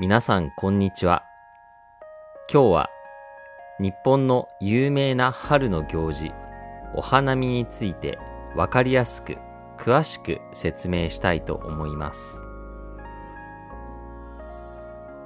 皆さんこんにちは。今日は日本の有名な春の行事、お花見についてわかりやすく詳しく説明したいと思います。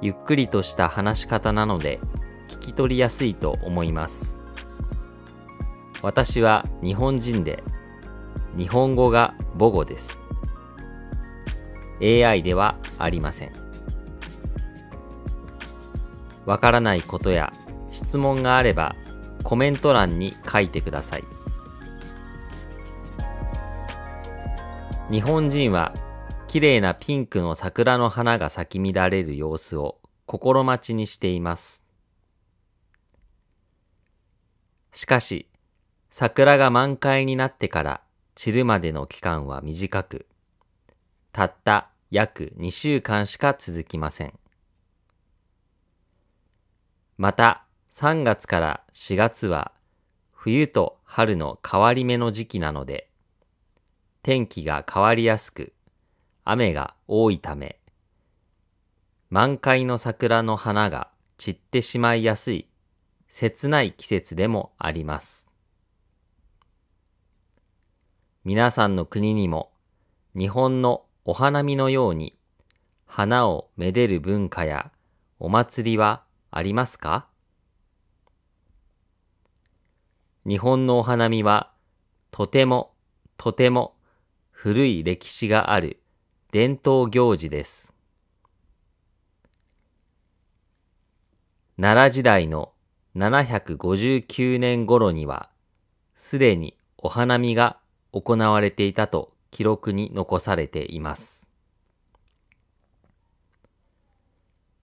ゆっくりとした話し方なので聞き取りやすいと思います。私は日本人で日本語が母語です。AI ではありません。わからないことや質問があればコメント欄に書いてください。日本人は綺麗なピンクの桜の花が咲き乱れる様子を心待ちにしています。しかし、桜が満開になってから散るまでの期間は短く、たった約2週間しか続きません。また、3月から4月は冬と春の変わり目の時期なので、天気が変わりやすく、雨が多いため、満開の桜の花が散ってしまいやすい、切ない季節でもあります。皆さんの国にも日本のお花見のように花をめでる文化やお祭りはありますか日本のお花見はとてもとても古い歴史がある伝統行事です。奈良時代の759年頃にはすでにお花見が行われていたと記録に残されています。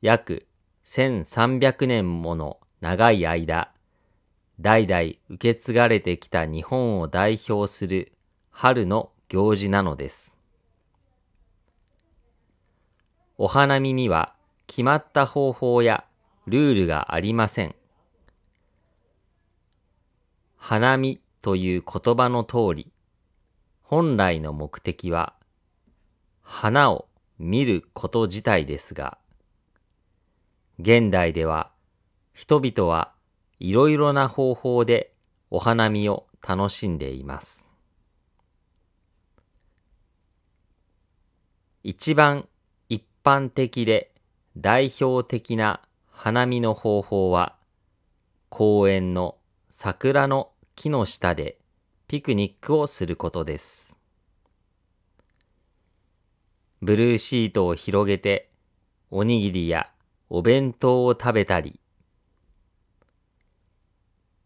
約1300年もの長い間、代々受け継がれてきた日本を代表する春の行事なのです。お花見には決まった方法やルールがありません。花見という言葉の通り、本来の目的は、花を見ること自体ですが、現代では人々はいろいろな方法でお花見を楽しんでいます。一番一般的で代表的な花見の方法は公園の桜の木の下でピクニックをすることです。ブルーシートを広げておにぎりやお弁当を食べたり、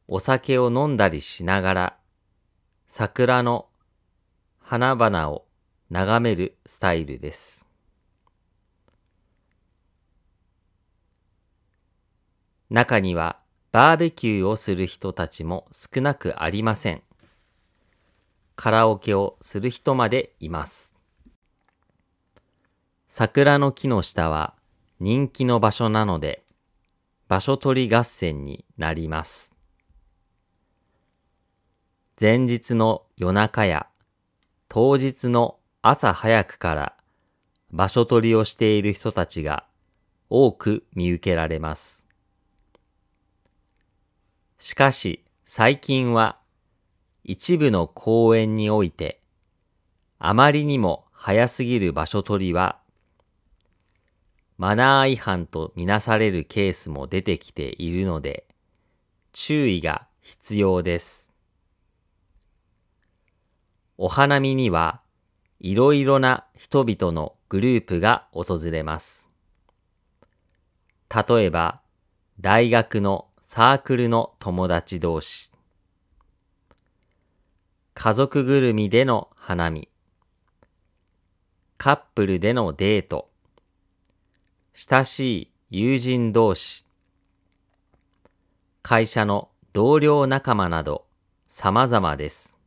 お酒を飲んだりしながら、桜の花々を眺めるスタイルです。中にはバーベキューをする人たちも少なくありません。カラオケをする人までいます。桜の木の下は人気の場所なので、場所取り合戦になります。前日の夜中や当日の朝早くから場所取りをしている人たちが多く見受けられます。しかし最近は一部の公園においてあまりにも早すぎる場所取りはマナー違反とみなされるケースも出てきているので、注意が必要です。お花見には、いろいろな人々のグループが訪れます。例えば、大学のサークルの友達同士、家族ぐるみでの花見、カップルでのデート、親しい友人同士、会社の同僚仲間など様々です。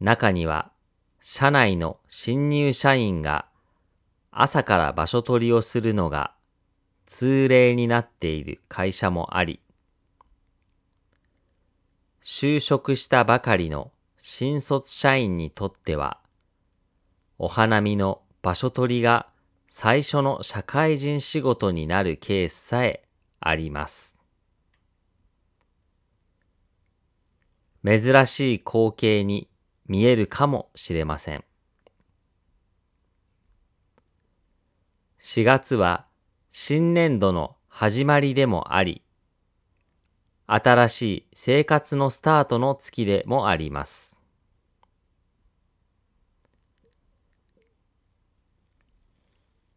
中には社内の新入社員が朝から場所取りをするのが通例になっている会社もあり、就職したばかりの新卒社員にとっては、お花見の場所取りが最初の社会人仕事になるケースさえあります。珍しい光景に見えるかもしれません。4月は新年度の始まりでもあり、新しい生活のスタートの月でもあります。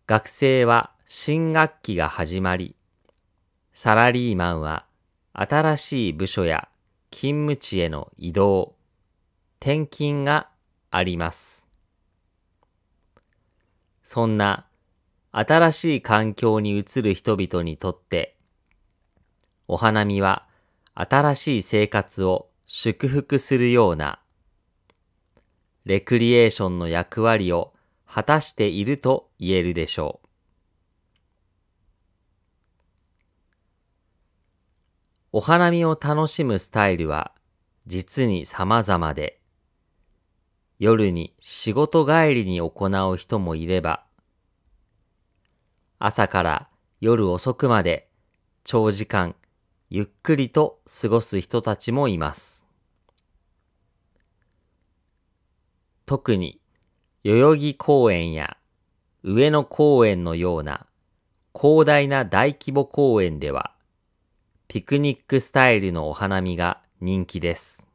学生は新学期が始まり、サラリーマンは新しい部署や勤務地への移動、転勤があります。そんな新しい環境に移る人々にとって、お花見は新しい生活を祝福するような、レクリエーションの役割を果たしていると言えるでしょう。お花見を楽しむスタイルは実に様々で、夜に仕事帰りに行う人もいれば、朝から夜遅くまで長時間ゆっくりと過ごす人たちもいます。特に代々木公園や上野公園のような広大な大規模公園では、ピクニックスタイルのお花見が人気です。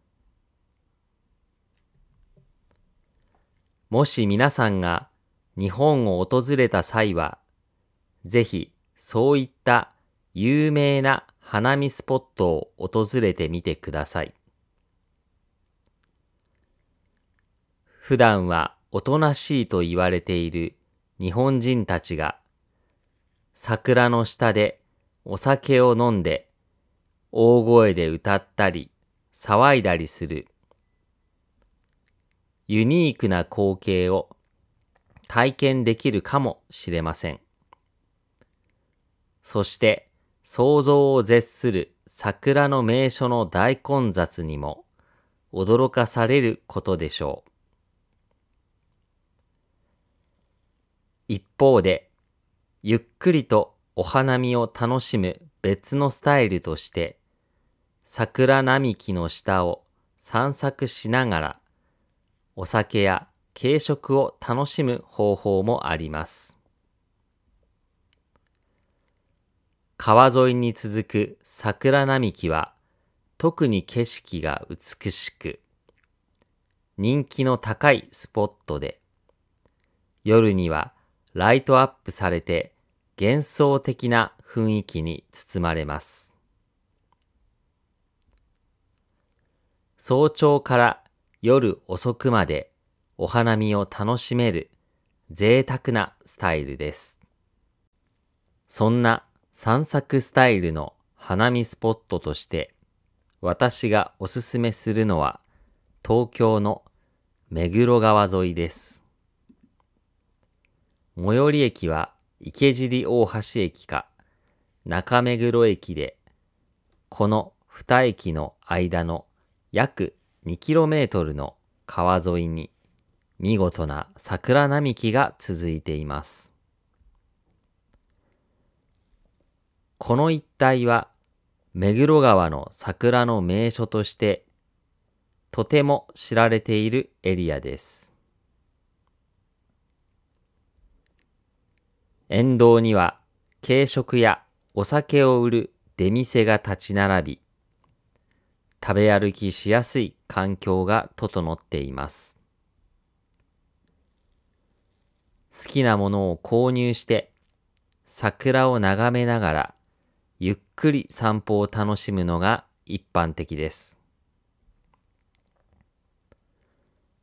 もし皆さんが日本を訪れた際は、ぜひそういった有名な花見スポットを訪れてみてください。普段はおとなしいと言われている日本人たちが、桜の下でお酒を飲んで、大声で歌ったり、騒いだりする。ユニークな光景を体験できるかもしれません。そして想像を絶する桜の名所の大混雑にも驚かされることでしょう。一方で、ゆっくりとお花見を楽しむ別のスタイルとして、桜並木の下を散策しながら、お酒や軽食を楽しむ方法もあります。川沿いに続く桜並木は、特に景色が美しく、人気の高いスポットで、夜にはライトアップされて幻想的な雰囲気に包まれます。早朝から夜遅くまでお花見を楽しめる贅沢なスタイルです。そんな散策スタイルの花見スポットとして私がおすすめするのは東京の目黒川沿いです。最寄り駅は池尻大橋駅か中目黒駅で、この2駅の間の約 2km の川沿いに見事な桜並木が続いています。この一帯は目黒川の桜の名所としてとても知られているエリアです。沿道には軽食やお酒を売る出店が立ち並び、食べ歩きしやすい環境が整っています。好きなものを購入して桜を眺めながらゆっくり散歩を楽しむのが一般的です。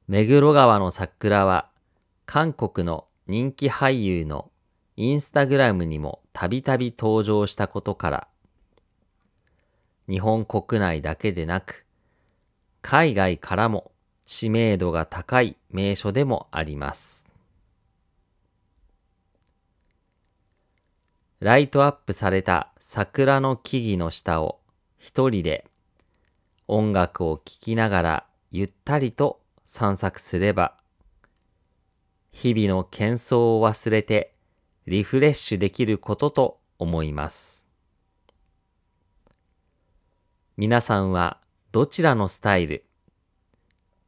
目黒川の桜は韓国の人気俳優のインスタグラムにもたびたび登場したことから、日本国内だけでなく、海外からも知名度が高い名所でもあります。ライトアップされた桜の木々の下を一人で音楽を聴きながらゆったりと散策すれば、日々の喧騒を忘れてリフレッシュできることと思います。皆さんはどちらのスタイル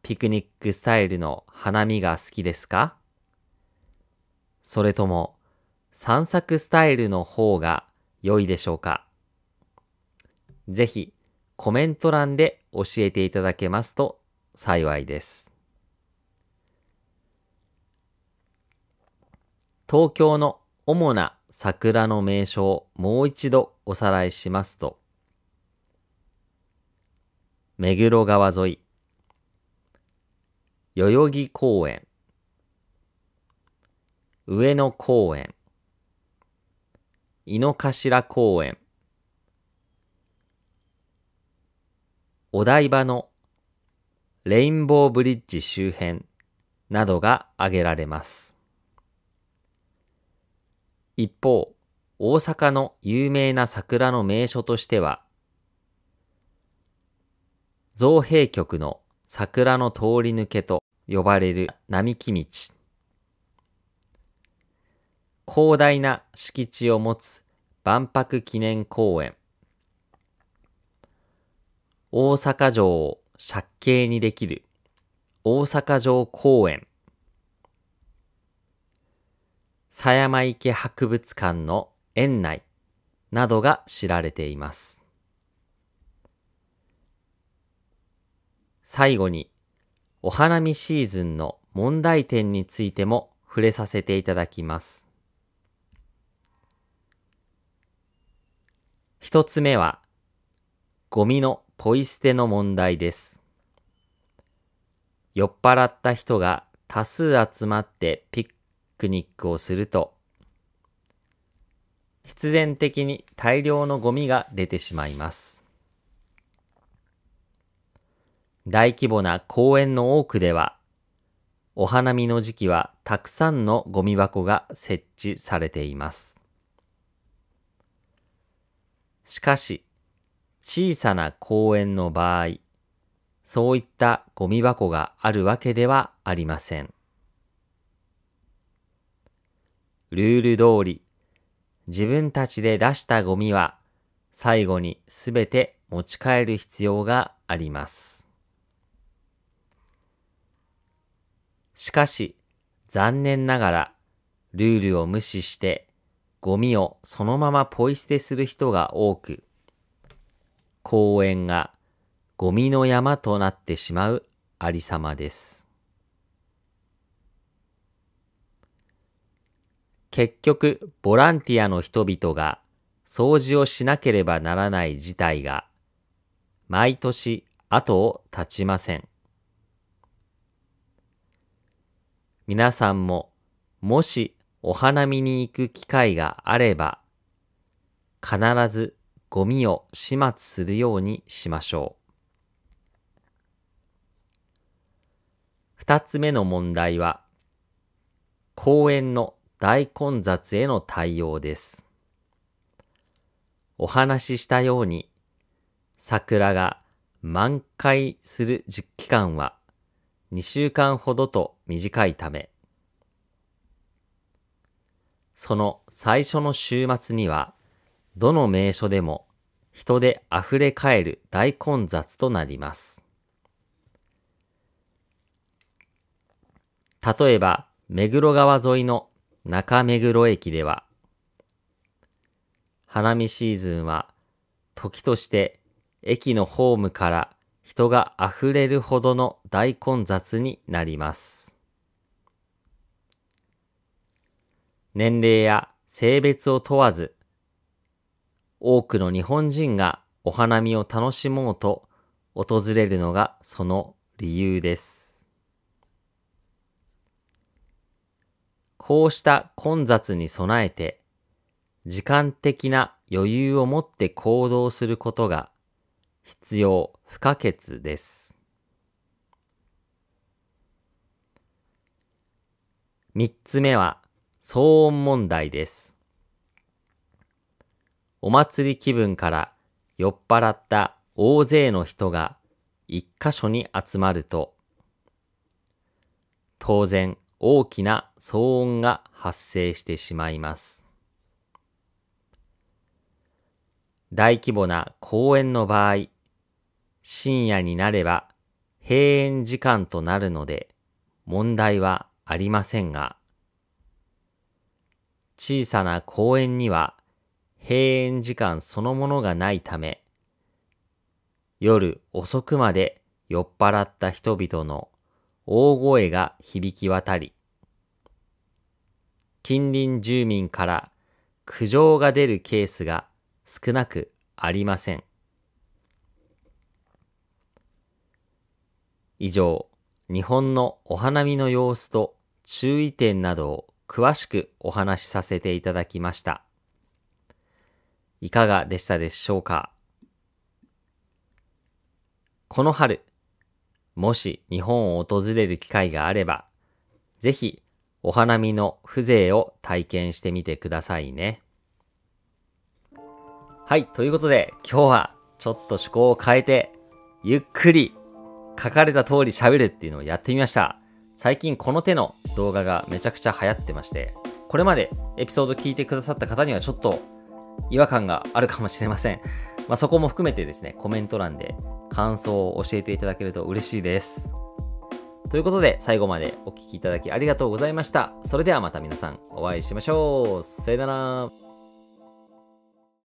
ピクニックスタイルの花見が好きですかそれとも散策スタイルの方が良いでしょうかぜひコメント欄で教えていただけますと幸いです。東京の主な桜の名所をもう一度おさらいしますと、目黒川沿い、代々木公園、上野公園、井の頭公園、お台場のレインボーブリッジ周辺などが挙げられます。一方、大阪の有名な桜の名所としては、造幣局の桜の通り抜けと呼ばれる並木道。広大な敷地を持つ万博記念公園。大阪城を借景にできる大阪城公園。狭山池博物館の園内などが知られています。最後に、お花見シーズンの問題点についても触れさせていただきます。一つ目は、ゴミのポイ捨ての問題です。酔っ払った人が多数集まってピッククニックをすると、必然的に大量のゴミが出てしまいます。大規模な公園の多くでは、お花見の時期はたくさんのゴミ箱が設置されています。しかし、小さな公園の場合、そういったゴミ箱があるわけではありません。ルール通り、自分たちで出したゴミは最後にすべて持ち帰る必要があります。しかし、残念ながら、ルールを無視して、ゴミをそのままポイ捨てする人が多く、公園がゴミの山となってしまうありさまです。結局ボランティアの人々が掃除をしなければならない事態が毎年後を絶ちません。皆さんももしお花見に行く機会があれば必ずゴミを始末するようにしましょう。二つ目の問題は公園の大混雑への対応です。お話ししたように、桜が満開する実期間は2週間ほどと短いため、その最初の週末には、どの名所でも人で溢れかえる大混雑となります。例えば、目黒川沿いの中目黒駅では、花見シーズンは時として駅のホームから人が溢れるほどの大混雑になります。年齢や性別を問わず、多くの日本人がお花見を楽しもうと訪れるのがその理由です。こうした混雑に備えて、時間的な余裕を持って行動することが必要不可欠です。三つ目は騒音問題です。お祭り気分から酔っ払った大勢の人が一箇所に集まると、当然大きな騒音が発生してしまいます。大規模な公園の場合、深夜になれば閉園時間となるので問題はありませんが、小さな公園には閉園時間そのものがないため、夜遅くまで酔っ払った人々の大声が響き渡り、近隣住民から苦情が出るケースが少なくありません。以上、日本のお花見の様子と注意点などを詳しくお話しさせていただきました。いかがでしたでしょうかこの春、もし日本を訪れる機会があれば、ぜひお花見の風情を体験してみてくださいね。はい、ということで今日はちょっと趣向を変えて、ゆっくり書かれた通り喋るっていうのをやってみました。最近この手の動画がめちゃくちゃ流行ってまして、これまでエピソード聞いてくださった方にはちょっと違和感があるかもしれません。まあ、そこも含めてですね、コメント欄で感想を教えていただけると嬉しいです。ということで、最後までお聴きいただきありがとうございました。それではまた皆さんお会いしましょう。さよなら。